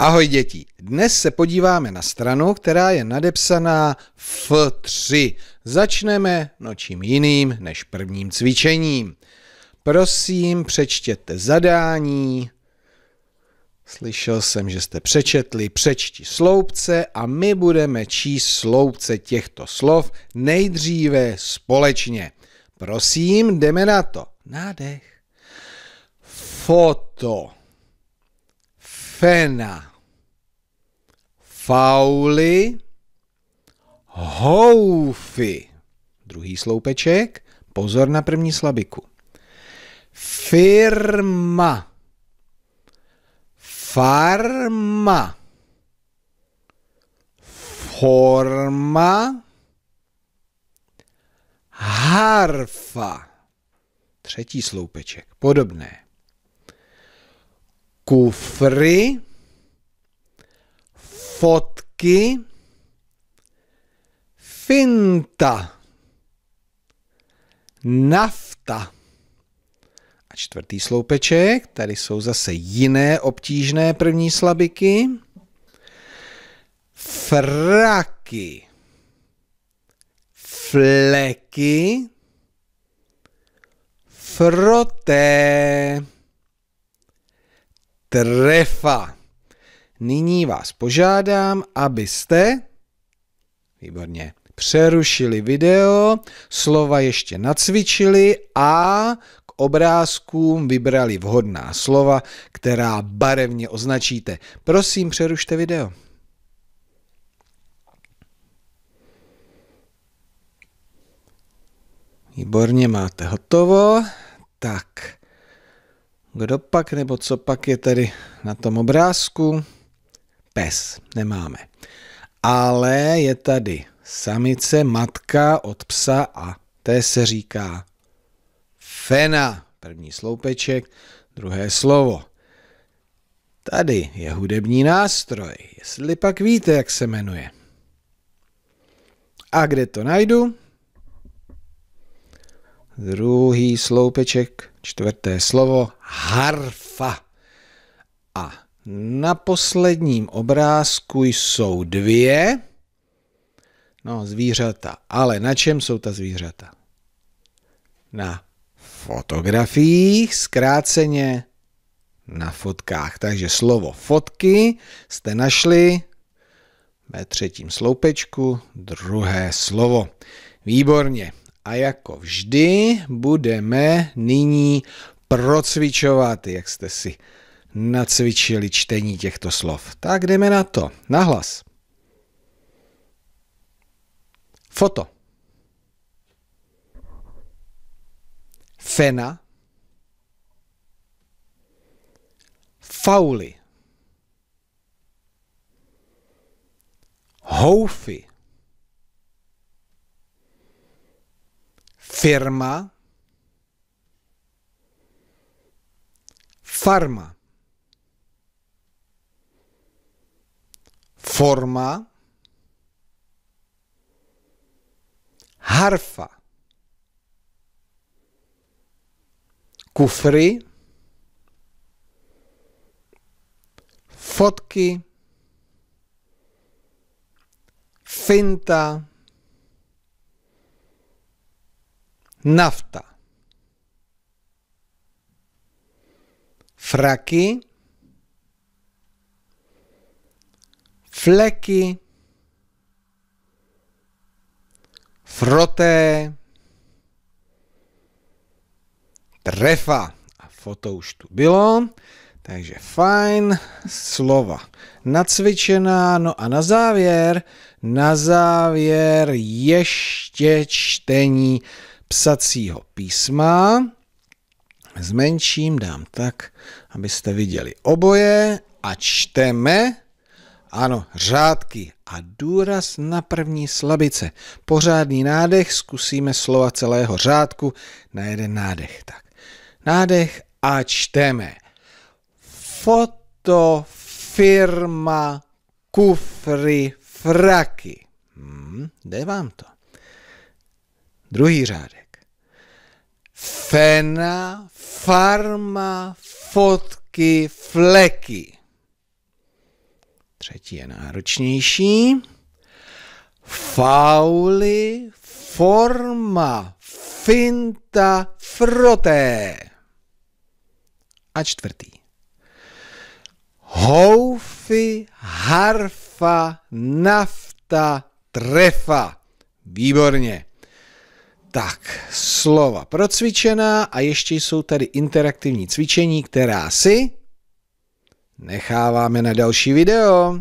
Ahoj děti, dnes se podíváme na stranu, která je nadepsaná F3. Začneme nočím jiným než prvním cvičením. Prosím, přečtěte zadání. Slyšel jsem, že jste přečetli, přečti sloupce a my budeme číst sloupce těchto slov nejdříve společně. Prosím, jdeme na to. Nádech. Foto fena, fauly, houfy. Druhý sloupeček, pozor na první slabiku. Firma, farma, forma, harfa. Třetí sloupeček, podobné kufry, fotky, finta, nafta. A čtvrtý sloupeček, tady jsou zase jiné obtížné první slabiky. Fraky, fleky, froté trefa. Nyní vás požádám, abyste, výborně, přerušili video, slova ještě nacvičili a k obrázkům vybrali vhodná slova, která barevně označíte. Prosím, přerušte video. Výborně, máte hotovo. Tak, kdo pak nebo co pak je tady na tom obrázku? Pes, nemáme. Ale je tady samice, matka od psa a té se říká fena. První sloupeček, druhé slovo. Tady je hudební nástroj, jestli pak víte, jak se jmenuje. A kde to najdu? druhý sloupeček, čtvrté slovo harfa. A na posledním obrázku jsou dvě no, zvířata. Ale na čem jsou ta zvířata? Na fotografiích, zkráceně na fotkách. Takže slovo fotky jste našli ve třetím sloupečku, druhé slovo. Výborně. A jako vždy budeme nyní procvičovat, jak jste si nacvičili čtení těchto slov. Tak jdeme na to. Nahlas. Foto. Fena. Fauly. Houfy. ferma, farma, forma, harfa, kufry, fotki, fynta, nafta, fraky, fleky, froté, trefa. A foto už tu bylo, takže fajn, slova nacvičená. No a na závěr, na závěr ještě čtení psacího písma. Zmenším, dám tak, abyste viděli oboje a čteme, ano, řádky a důraz na první slabice. Pořádný nádech, zkusíme slova celého řádku na jeden nádech. Tak, nádech a čteme. Foto, firma, kufry, fraky. Hmm, jde vám to. Druhý řádek. Fena, farma, fotky, fleky. Třetí je náročnější. Fauly, forma, finta, froté. A čtvrtý. Houfy, harfa, nafta, trefa. Výborně. Tak, slova procvičená a ještě jsou tady interaktivní cvičení, která si necháváme na další video.